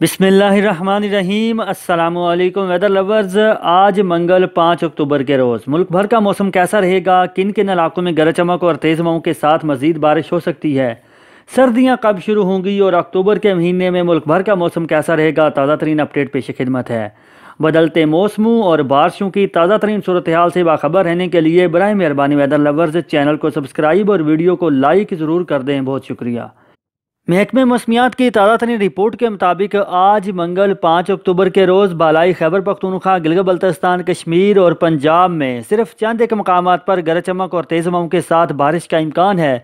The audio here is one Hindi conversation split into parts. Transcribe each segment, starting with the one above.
बिसमीम अल्लाम वेदर लवर्स आज मंगल पाँच अक्टूबर के रोज़ मुल्क भर का मौसम कैसा रहेगा किन किन इलाकों में गरज चमक और तेज़ हवाओं के साथ मज़ीद बारिश हो सकती है सर्दियाँ कब शुरू होंगी और अक्टूबर के महीने में मुल्क भर का मौसम कैसा रहेगा ताज़ा तरीन अपडेट पेश खिदमत है बदलते मौसमों और बारिशों की ताज़ा तरीन सूरत हाल से बाखबर रहने के लिए बर मेहरबानी वेदर लवर्स चैनल को सब्सक्राइब और वीडियो को लाइक ज़रूर कर दें बहुत शुक्रिया महकमे मौसमियात की ताज़ातरीन रिपोर्ट के मुताबिक आज मंगल पाँच अक्टूबर के रोज़ बालाई खैबर पख्तनखा गिलग बल्तिस्तान कश्मीर और पंजाब में सिर्फ चंद एक मकाम पर गरज चमक और तेज़ हवाओं के साथ बारिश का इम्कान है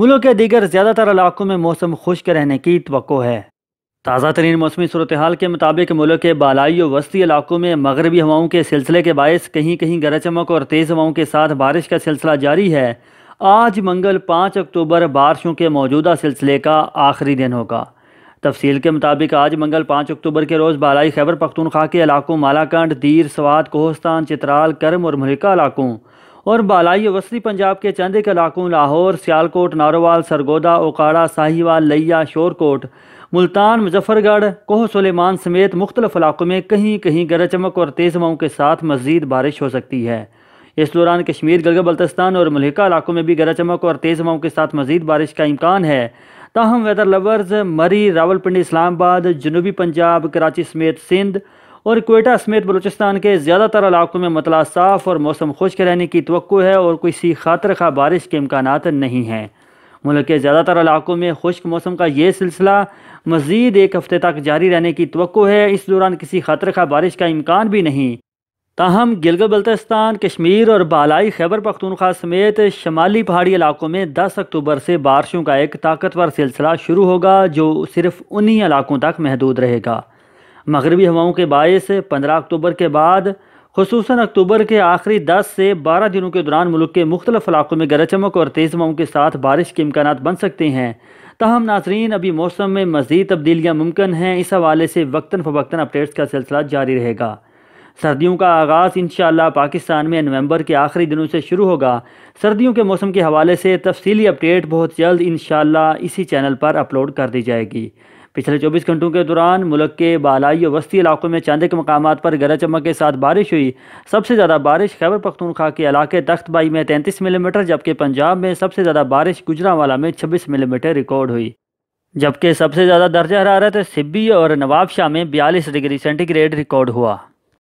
मुल्क के दीगर ज़्यादातर इलाकों में मौसम खुश्क रहने की तो है ताज़ा तरीन मौसमी सूरत हाल के मुताबिक मुल्क के बालाई और वस्ती इलाकों में मगरबी हवाओं के सिलसिले के बायस कहीं कहीं गरज चमक और तेज़ हवाओं के साथ बारिश का सिलसिला जारी है आज मंगल पाँच अक्टूबर बारिशों के मौजूदा सिलसिले का आखिरी दिन होगा तफसील के मुताबिक आज मंगल पाँच अक्टूबर के रोज़ बालाई खैबर पख्तूनख्वा के इलाकों मालाकंड दीर सवाद कोहस्तान चित्राल करम और मुहिका इलाकों और बालाई वस्ती पंजाब के चंद के इलाकों लाहौर सियालकोट नारोवाल सरगोदा ओकाड़ा साहिवाल लिया शोरकोट मुल्तान मुजफ्फरगढ़ कोह सलेमान समेत मुख्तलफ इलाकों में कहीं कहीं गरज चमक और तेज़ हवाओं के साथ मज़ीद बारिश हो सकती है इस दौरान कश्मीर गलगत बल्तस्तान और मलिका इलाकों में भी गरज चमक और तेज़ हवाओं के साथ मजीद बारिश का इम्कान है ताहम वेदर लवर्स मरी रावलपिंडी इस्लामाबाद जनूबी पंजाब कराची समेत सिंध और कोयटा समेत बलूचिस्तान के ज़्यादातर इलाकों में मतला साफ और मौसम खुश्क रहने की तो है और किसी खातर खा बारिश के इम्कान नहीं हैं मुल्क के ज़्यादातर इलाकों में खुश्क मौसम का ये सिलसिला मज़ीद एक हफ़्ते तक जारी रहने की तो है इस दौरान किसी खातर खा बारिश का इम्कान भी नहीं ताहम गिलगित बल्तिस्तान कश्मीर और बालाई खैबर पख्तूनख्वा समेत शमाली पहाड़ी इलाकों में दस अक्टूबर से बारिशों का एक ताकतवर सिलसिला शुरू होगा जो सिर्फ उन्हीं इलाकों तक महदूद रहेगा मगरबी हवाओं के बायस पंद्रह अक्टूबर के बाद खसूस अक्टूबर के आखिरी दस से बारह दिनों के दौरान मुल्क के मुख्तलिफ इलाकों में गरज चमक और तेज़ हवाओं के साथ बारिश के इम्कान बन सकते हैं तहम नाजरीन अभी मौसम में मज़ीद तब्दीलियाँ मुमकिन हैं इस हवाले से वक्ता फ़वक्ता अपडेट्स का सिलसिला जारी रहेगा सर्दियों का आगाज़ इन पाकिस्तान में नवंबर के आखिरी दिनों से शुरू होगा सर्दियों के मौसम के हवाले से तफसली अपडेट बहुत जल्द इन इसी चैनल पर अपलोड कर दी जाएगी पिछले 24 घंटों के दौरान मुल्क के बालाई और वस्ती इलाकों में चांदे के मकाम पर गरज चमक के साथ बारिश हुई सबसे ज़्यादा बारिश खैबर पख्तूनखा के इलाके तख्तबाई में 33 मिलीमीटर जबकि पंजाब में सबसे ज़्यादा बारिश गुजरावाला में 26 मिलीमीटर रिकॉर्ड हुई जबकि सबसे ज़्यादा दर्जा हरारत सिब्बी और नवाबशाह में बयालीस डिग्री सेंटीग्रेड रिकॉर्ड हुआ